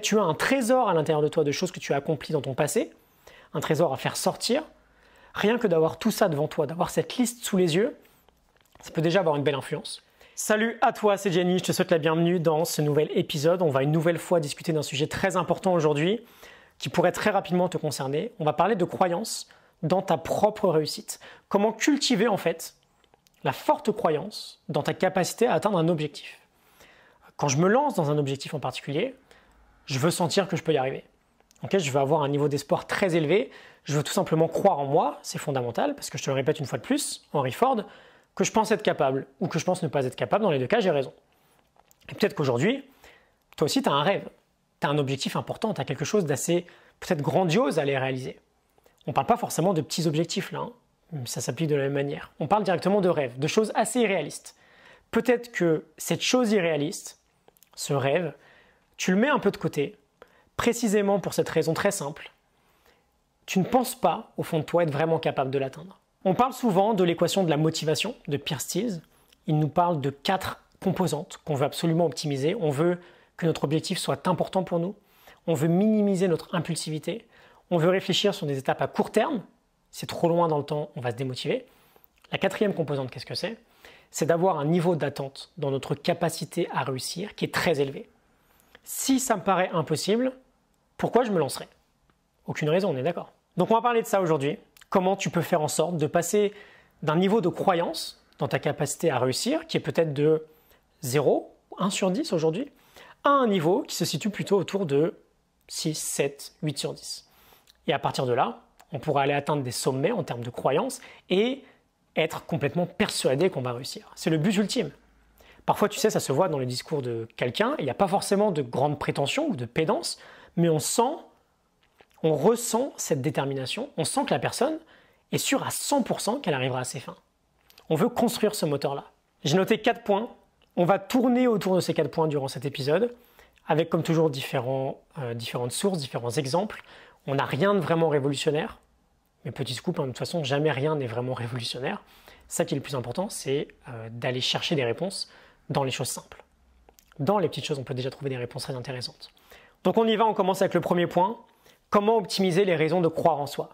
tu as un trésor à l'intérieur de toi de choses que tu as accomplies dans ton passé, un trésor à faire sortir. Rien que d'avoir tout ça devant toi, d'avoir cette liste sous les yeux, ça peut déjà avoir une belle influence. Salut à toi, c'est Jenny, je te souhaite la bienvenue dans ce nouvel épisode. On va une nouvelle fois discuter d'un sujet très important aujourd'hui qui pourrait très rapidement te concerner. On va parler de croyance dans ta propre réussite. Comment cultiver en fait la forte croyance dans ta capacité à atteindre un objectif. Quand je me lance dans un objectif en particulier, je veux sentir que je peux y arriver. je veux avoir un niveau d'espoir très élevé. Je veux tout simplement croire en moi, c'est fondamental, parce que je te le répète une fois de plus, Henry Ford, que je pense être capable ou que je pense ne pas être capable, dans les deux cas, j'ai raison. Et peut-être qu'aujourd'hui, toi aussi, tu as un rêve, tu as un objectif important, tu as quelque chose d'assez peut-être grandiose à aller réaliser. On ne parle pas forcément de petits objectifs là, hein. ça s'applique de la même manière. On parle directement de rêves, de choses assez irréalistes. Peut-être que cette chose irréaliste, ce rêve, tu le mets un peu de côté, précisément pour cette raison très simple. Tu ne penses pas, au fond de toi, être vraiment capable de l'atteindre. On parle souvent de l'équation de la motivation de Pierre Steels. Il nous parle de quatre composantes qu'on veut absolument optimiser. On veut que notre objectif soit important pour nous. On veut minimiser notre impulsivité. On veut réfléchir sur des étapes à court terme. C'est trop loin dans le temps, on va se démotiver. La quatrième composante, qu'est-ce que c'est C'est d'avoir un niveau d'attente dans notre capacité à réussir qui est très élevé. Si ça me paraît impossible, pourquoi je me lancerai Aucune raison, on est d'accord. Donc on va parler de ça aujourd'hui. Comment tu peux faire en sorte de passer d'un niveau de croyance dans ta capacité à réussir, qui est peut-être de 0, 1 sur 10 aujourd'hui, à un niveau qui se situe plutôt autour de 6, 7, 8 sur 10. Et à partir de là, on pourra aller atteindre des sommets en termes de croyance et être complètement persuadé qu'on va réussir. C'est le but ultime. Parfois, tu sais, ça se voit dans le discours de quelqu'un, il n'y a pas forcément de grande prétention ou de pédance, mais on sent, on ressent cette détermination, on sent que la personne est sûre à 100% qu'elle arrivera à ses fins. On veut construire ce moteur-là. J'ai noté quatre points, on va tourner autour de ces quatre points durant cet épisode, avec comme toujours euh, différentes sources, différents exemples. On n'a rien de vraiment révolutionnaire, mais petit scoop, hein, de toute façon, jamais rien n'est vraiment révolutionnaire. Ça qui est le plus important, c'est euh, d'aller chercher des réponses dans les choses simples. Dans les petites choses, on peut déjà trouver des réponses très intéressantes. Donc on y va, on commence avec le premier point, comment optimiser les raisons de croire en soi.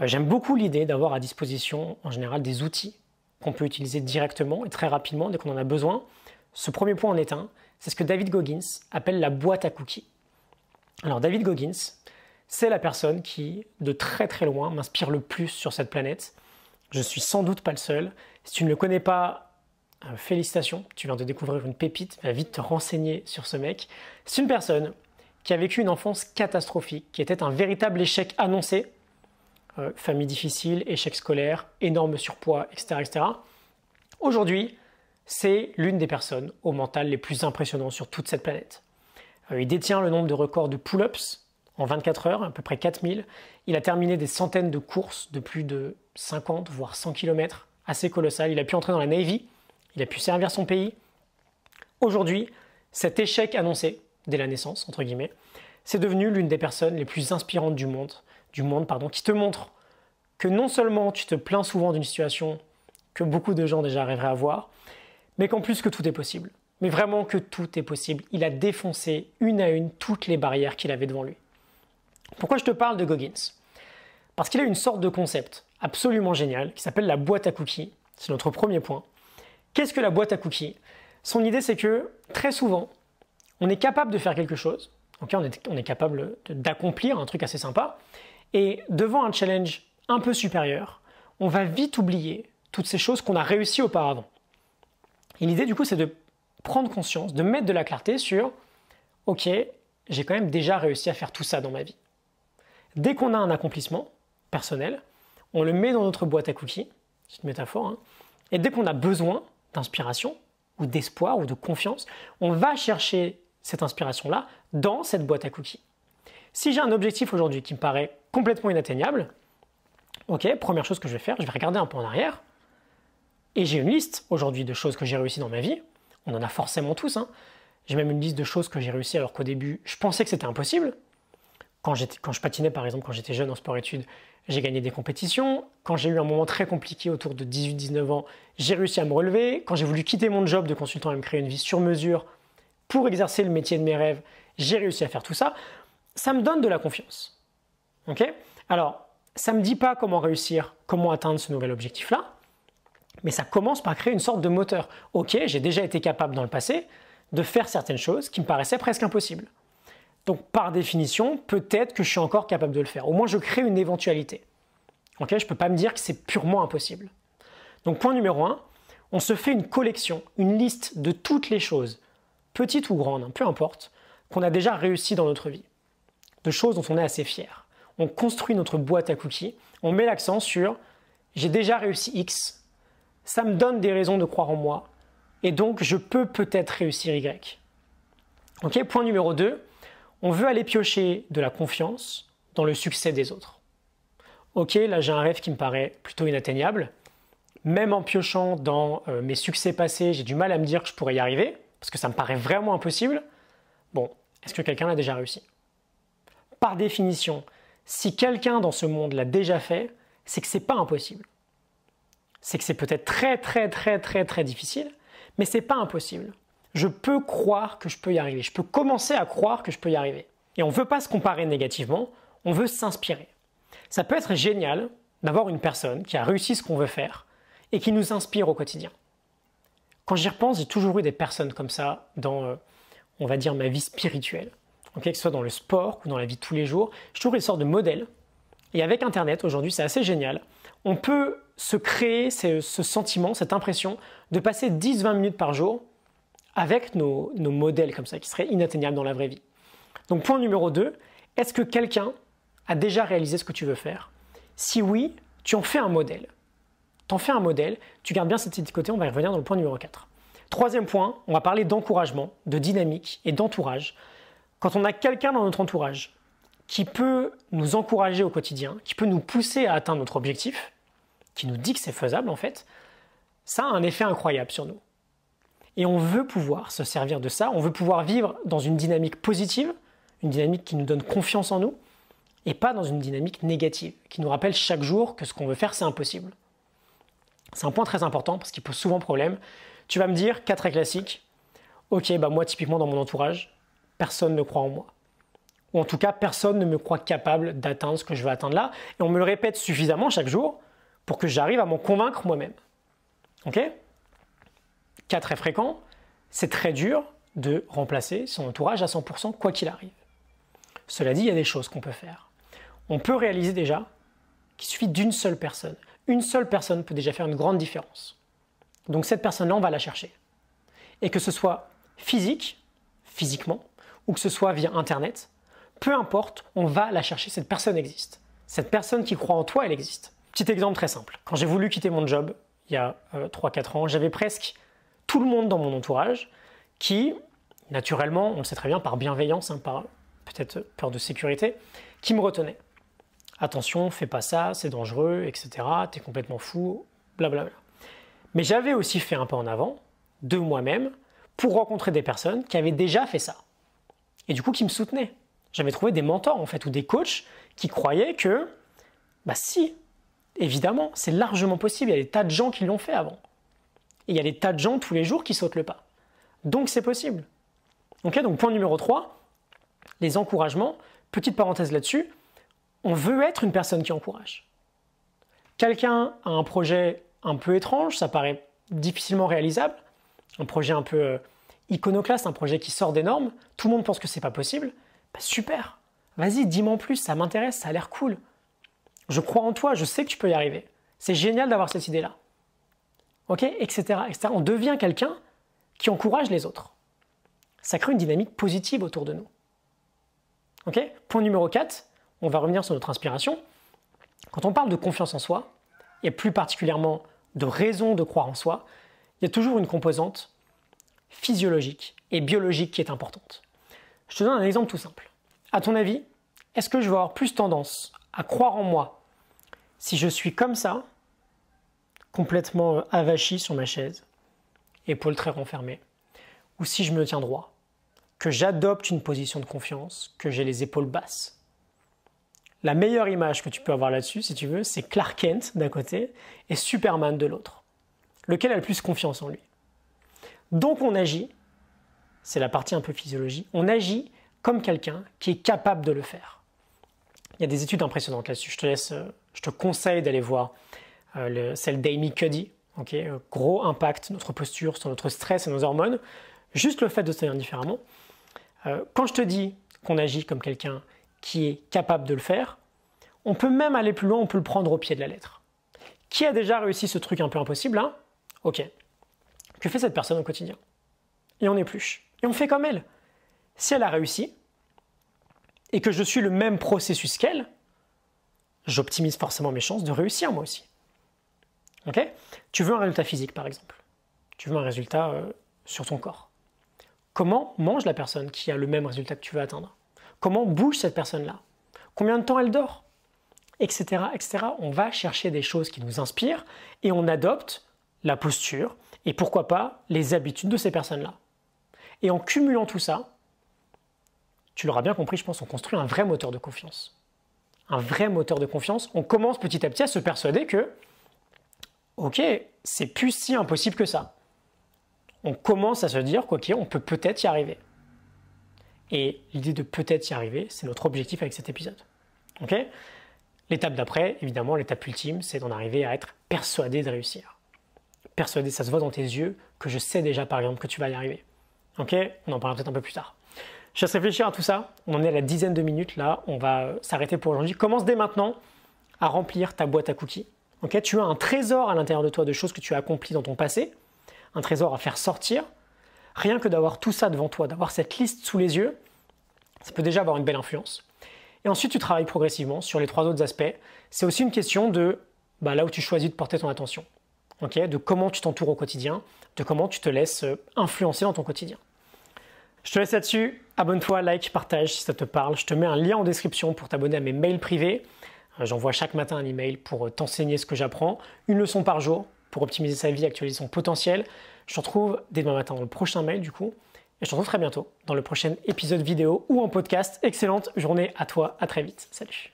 Euh, j'aime beaucoup l'idée d'avoir à disposition en général des outils qu'on peut utiliser directement et très rapidement dès qu'on en a besoin. Ce premier point en est un, c'est ce que David Goggins appelle la boîte à cookies. Alors David Goggins, c'est la personne qui, de très très loin, m'inspire le plus sur cette planète. Je ne suis sans doute pas le seul. Si tu ne le connais pas, euh, félicitations, tu viens de découvrir une pépite, va vite te renseigner sur ce mec. C'est une personne qui a vécu une enfance catastrophique, qui était un véritable échec annoncé. Euh, famille difficile, échec scolaire, énorme surpoids, etc. etc. Aujourd'hui, c'est l'une des personnes au mental les plus impressionnants sur toute cette planète. Euh, il détient le nombre de records de pull-ups en 24 heures, à peu près 4000. Il a terminé des centaines de courses de plus de 50, voire 100 km, assez colossal. Il a pu entrer dans la Navy, il a pu servir son pays. Aujourd'hui, cet échec annoncé, dès la naissance, entre guillemets, c'est devenu l'une des personnes les plus inspirantes du monde, du monde pardon, qui te montre que non seulement tu te plains souvent d'une situation que beaucoup de gens déjà rêveraient à voir, mais qu'en plus que tout est possible. Mais vraiment que tout est possible. Il a défoncé une à une toutes les barrières qu'il avait devant lui. Pourquoi je te parle de Goggins Parce qu'il a une sorte de concept absolument génial qui s'appelle la boîte à cookies. C'est notre premier point. Qu'est-ce que la boîte à cookies Son idée, c'est que très souvent, on est capable de faire quelque chose, on, est, on est capable d'accomplir un truc assez sympa, et devant un challenge un peu supérieur, on va vite oublier toutes ces choses qu'on a réussies auparavant. Et l'idée, du coup, c'est de prendre conscience, de mettre de la clarté sur Ok, j'ai quand même déjà réussi à faire tout ça dans ma vie. Dès qu'on a un accomplissement personnel, on le met dans notre boîte à cookies, c'est une métaphore, hein, et dès qu'on a besoin, d'inspiration ou d'espoir ou de confiance, on va chercher cette inspiration-là dans cette boîte à cookies. Si j'ai un objectif aujourd'hui qui me paraît complètement inatteignable, ok, première chose que je vais faire, je vais regarder un peu en arrière, et j'ai une liste aujourd'hui de choses que j'ai réussi dans ma vie, on en a forcément tous, hein. j'ai même une liste de choses que j'ai réussi alors qu'au début je pensais que c'était impossible, quand, je patinais, par exemple, quand j'étais jeune en sport-études, j'ai gagné des compétitions. Quand j'ai eu un moment très compliqué autour de 18-19 ans, j'ai réussi à me relever. Quand j'ai voulu quitter mon job de consultant et me créer une vie sur mesure pour exercer le métier de mes rêves, j'ai réussi à faire tout ça. Ça me donne de la confiance. Ok Alors, ça ne me dit pas comment réussir, comment atteindre ce nouvel objectif-là, mais ça commence par créer une sorte de moteur. Ok, j'ai déjà été capable dans le passé de faire certaines choses qui me paraissaient presque impossibles. Donc par définition, peut-être que je suis encore capable de le faire. Au moins, je crée une éventualité. Ok, je ne peux pas me dire que c'est purement impossible. Donc point numéro 1, on se fait une collection, une liste de toutes les choses, petites ou grandes, hein, peu importe, qu'on a déjà réussi dans notre vie. De choses dont on est assez fier. On construit notre boîte à cookies, on met l'accent sur j'ai déjà réussi X, ça me donne des raisons de croire en moi, et donc je peux peut-être réussir Y. Ok, point numéro 2, on veut aller piocher de la confiance dans le succès des autres. Ok, là j'ai un rêve qui me paraît plutôt inatteignable. Même en piochant dans euh, mes succès passés, j'ai du mal à me dire que je pourrais y arriver, parce que ça me paraît vraiment impossible. Bon, est-ce que quelqu'un l'a déjà réussi Par définition, si quelqu'un dans ce monde l'a déjà fait, c'est que c'est pas impossible. C'est que c'est peut-être très très très très très difficile, mais c'est pas impossible je peux croire que je peux y arriver. Je peux commencer à croire que je peux y arriver. Et on ne veut pas se comparer négativement, on veut s'inspirer. Ça peut être génial d'avoir une personne qui a réussi ce qu'on veut faire et qui nous inspire au quotidien. Quand j'y repense, j'ai toujours eu des personnes comme ça dans, euh, on va dire, ma vie spirituelle. que ce soit dans le sport ou dans la vie de tous les jours, je trouve une sorte de modèle. Et avec Internet, aujourd'hui, c'est assez génial. On peut se créer ce, ce sentiment, cette impression de passer 10-20 minutes par jour avec nos, modèles comme ça, qui seraient inatteignables dans la vraie vie. Donc point numéro 2, est-ce que quelqu'un a déjà réalisé ce que tu veux faire Si oui, tu en fais un modèle. T'en fais un modèle, tu gardes bien cette petite côté, on va y revenir dans le point numéro 4. Troisième point, on va parler d'encouragement, de dynamique et d'entourage. Quand on a quelqu'un dans notre entourage qui peut nous encourager au quotidien, qui peut nous pousser à atteindre notre objectif, qui nous dit que c'est faisable en fait, ça a un effet incroyable sur nous. Et on veut pouvoir se servir de ça, on veut pouvoir vivre dans une dynamique positive, une dynamique qui nous donne confiance en nous, et pas dans une dynamique négative, qui nous rappelle chaque jour que ce qu'on veut faire, c'est impossible. C'est un point très important parce qu'il pose souvent problème. Tu vas me dire, cas très classique, ok, bah moi typiquement dans mon entourage, personne ne croit en moi. Ou en tout cas, personne ne me croit capable d'atteindre ce que je veux atteindre là. Et on me le répète suffisamment chaque jour pour que j'arrive à m'en convaincre moi-même. Ok cas très fréquent, c'est très dur de remplacer son entourage à 100% quoi qu'il arrive. Cela dit, il y a des choses qu'on peut faire. On peut réaliser déjà qu'il suffit d'une seule personne. Une seule personne peut déjà faire une grande différence. Donc cette personne-là, on va la chercher. Et que ce soit physique, physiquement, ou que ce soit via Internet, peu importe, on va la chercher, cette personne existe. Cette personne qui croit en toi, elle existe. Petit exemple très simple. Quand j'ai voulu quitter mon job, il y a 3-4 euh, ans, j'avais presque tout le monde dans mon entourage qui, naturellement, on le sait très bien, par bienveillance, hein, par peut-être peur de sécurité, qui me retenait. Attention, fais pas ça, c'est dangereux, etc. T'es complètement fou, blablabla. Bla bla. Mais j'avais aussi fait un pas en avant de moi-même pour rencontrer des personnes qui avaient déjà fait ça. Et du coup, qui me soutenaient. J'avais trouvé des mentors, en fait, ou des coachs qui croyaient que, bah si, évidemment, c'est largement possible, il y a des tas de gens qui l'ont fait avant il y a des tas de gens tous les jours qui sautent le pas. Donc c'est possible. donc point numéro 3, les encouragements. Petite parenthèse là-dessus, on veut être une personne qui encourage. Quelqu'un a un projet un peu étrange, ça paraît difficilement réalisable, un projet un peu euh, iconoclaste, un projet qui sort des normes, tout le monde pense que c'est pas possible. Bah, super, vas-y, dis-moi en plus, ça m'intéresse, ça a l'air cool. Je crois en toi, je sais que tu peux y arriver. C'est génial d'avoir cette idée-là etc., On devient quelqu'un qui encourage les autres. Ça crée une dynamique positive autour de nous. Point numéro 4, on va revenir sur notre inspiration. Quand on parle de confiance en soi, et plus particulièrement de raison de croire en soi, il y a toujours une composante physiologique et biologique qui est importante. Je te donne un exemple tout simple. À ton avis, est-ce que je vais avoir plus tendance à croire en moi si je suis comme ça complètement euh, avachi sur ma chaise, épaules très renfermées, ou si je me tiens droit, que j'adopte une position de confiance, que j'ai les épaules basses. La meilleure image que tu peux avoir là-dessus, si tu veux, c'est Clark Kent d'un côté et Superman de l'autre. Lequel a le plus confiance en lui Donc on agit, c'est la partie un peu physiologie, on agit comme quelqu'un qui est capable de le faire. Il y a des études impressionnantes là-dessus, je te laisse, euh, je te conseille d'aller voir euh, celle d'Amy Cuddy. ok, euh, Gros impact notre posture, sur notre stress et nos hormones. Juste le fait de se tenir différemment. Euh, quand je te dis qu'on agit comme quelqu'un qui est capable de le faire, on peut même aller plus loin, on peut le prendre au pied de la lettre. Qui a déjà réussi ce truc un peu impossible hein Ok. Que fait cette personne au quotidien Et on épluche. Et on fait comme elle. Si elle a réussi, et que je suis le même processus qu'elle, j'optimise forcément mes chances de réussir moi aussi tu veux un résultat physique, par exemple. Tu veux un résultat euh, sur ton corps. Comment mange la personne qui a le même résultat que tu veux atteindre Comment bouge cette personne-là Combien de temps elle dort Etc. etc. On va chercher des choses qui nous inspirent et on adopte la posture et pourquoi pas les habitudes de ces personnes-là. Et en cumulant tout ça, tu l'auras bien compris, je pense, on construit un vrai moteur de confiance. Un vrai moteur de confiance. On commence petit à petit à se persuader que ok, c'est plus si impossible que ça. On commence à se dire qu'on on peut peut-être y arriver. Et l'idée de peut-être y arriver, c'est notre objectif avec cet épisode. Ok L'étape d'après, évidemment, l'étape ultime, c'est d'en arriver à être persuadé de réussir. Persuadé, ça se voit dans tes yeux que je sais déjà, par exemple, que tu vas y arriver. Ok On en parlera peut-être un peu plus tard. Je laisse réfléchir à tout ça. On en est à la dizaine de minutes là. On va s'arrêter pour aujourd'hui. Commence dès maintenant à remplir ta boîte à cookies tu as un trésor à l'intérieur de toi de choses que tu as accomplies dans ton passé, un trésor à faire sortir. Rien que d'avoir tout ça devant toi, d'avoir cette liste sous les yeux, ça peut déjà avoir une belle influence. Et ensuite, tu travailles progressivement sur les trois autres aspects. C'est aussi une question de bah, là où tu choisis de porter ton attention, de comment tu t'entoures au quotidien, de comment tu te laisses euh, influencer dans ton quotidien. Je te laisse là-dessus. Abonne-toi, like, partage si ça te parle. Je te mets un lien en description pour t'abonner à mes mails privés. Euh, j'envoie chaque matin un email pour euh, t'enseigner ce que j'apprends, une leçon par jour pour optimiser sa vie, actualiser son potentiel. Je te retrouve dès demain matin dans le prochain mail du coup. Et je te retrouve très bientôt dans le prochain épisode vidéo ou en podcast. Excellente journée à toi, à très vite. Salut